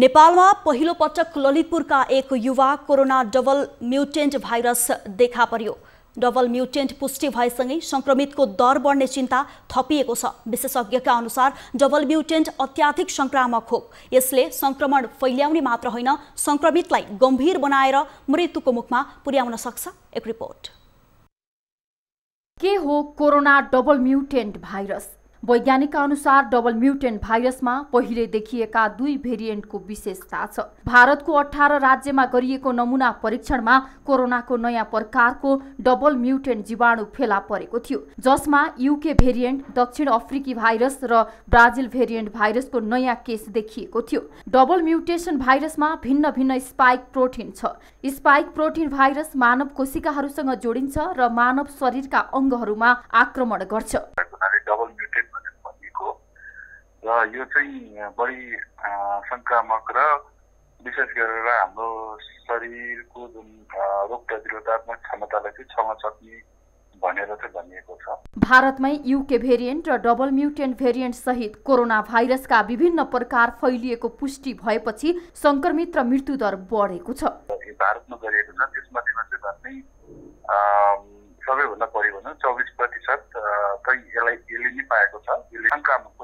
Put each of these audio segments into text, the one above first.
नेपालमा पहिलो पटक ललितपुरका एक युवा कोरोना डबल म्युटेन्ट भाइरस देखा पर्यो डबल म्युटेन्ट पुष्टि भएसँगै सङ्क्रमितको दर बढ्ने चिन्ता थपिएको छ विशेषज्ञका अनुसार डबल म्युटेन्ट अत्याधिक संक्रामक हो यसले संक्रमण फैल्याउने मात्र होइन संक्रमितलाई गम्भीर बनाएर मृत्युको मुखमा पुर्याउन सक्छ एक रिपोर्ट के हो कोरोना डबल म्युटेन्ट भाइरस वैज्ञानिकका अनुसार डबल म्युटेन्ट भाइरसमा पहिले देखिएका दुई भेरिएन्टको विशेषता छ भारतको अठार राज्यमा गरिएको नमुना परीक्षणमा कोरोनाको नयाँ प्रकारको डबल म्युटेन्ट जीवाणु फेला परेको थियो जसमा युके भेरिएन्ट दक्षिण अफ्रिकी भाइरस र ब्राजिल भेरिएन्ट भाइरसको नयाँ केस देखिएको थियो डबल म्युटेसन भाइरसमा भिन्न भिन्न स्पाइक प्रोटिन छ स्पाइक प्रोटिन भाइरस मानव कोशिकाहरूसँग जोडिन्छ र मानव शरीरका अङ्गहरूमा आक्रमण गर्छ र यो चाहिँ बढी सङ्क्रामक र विशेष गरेर हाम्रो शरीरको जुन रोग प्रतिरोधात्मक क्षमतालाई चाहिँ छल्न सक्ने भनेर चाहिँ भनिएको छ भारतमै युके भेरिएन्ट र डबल म्युटेन्ट भेरिएन्ट सहित कोरोना भाइरसका विभिन्न प्रकार फैलिएको पुष्टि भएपछि संक्रमित र मृत्यु दर बढेको छ भारतमा गरिएको छ त्यसमध्येमा चाहिँ भन्ने सबैभन्दा बढी भनौँ चौबिस प्रतिशत यसलाई यसले नै पाएको छ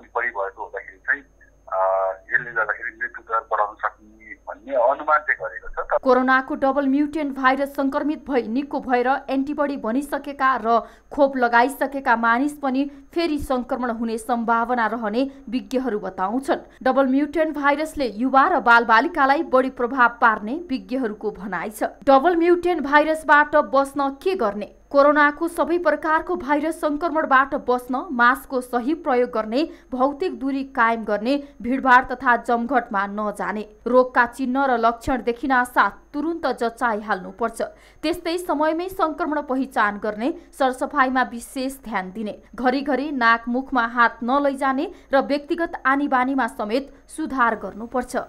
अनुमान गरेको छ कोरोनाको डबल म्युटेन्ट भाइरस संक्रमित भई निको भएर एन्टिबडी बनिसकेका र खोप लगाइसकेका मानिस पनि फेरि संक्रमण हुने सम्भावना रहने विज्ञहरू बताउँछन् डबल म्युटेन्ट भाइरसले युवा र बालबालिकालाई बढी प्रभाव पार्ने विज्ञहरूको भनाइ छ डबल म्युटेन्ट भाइरसबाट बस्न के गर्ने कोरोनाको सबै प्रकारको भाइरस सङ्क्रमणबाट बस्न मास्कको सही प्रयोग गर्ने भौतिक दूरी कायम गर्ने भिडभाड तथा जमघटमा नजाने रोगका चिन्ह र लक्षण देखिना साथ तुरुन्त जचाइहाल्नुपर्छ त्यस्तै समयमै सङ्क्रमण पहिचान गर्ने सरसफाइमा विशेष ध्यान दिने घरिघरि नाक मुखमा हात नलैजाने र व्यक्तिगत आनीबानीमा समेत सुधार गर्नुपर्छ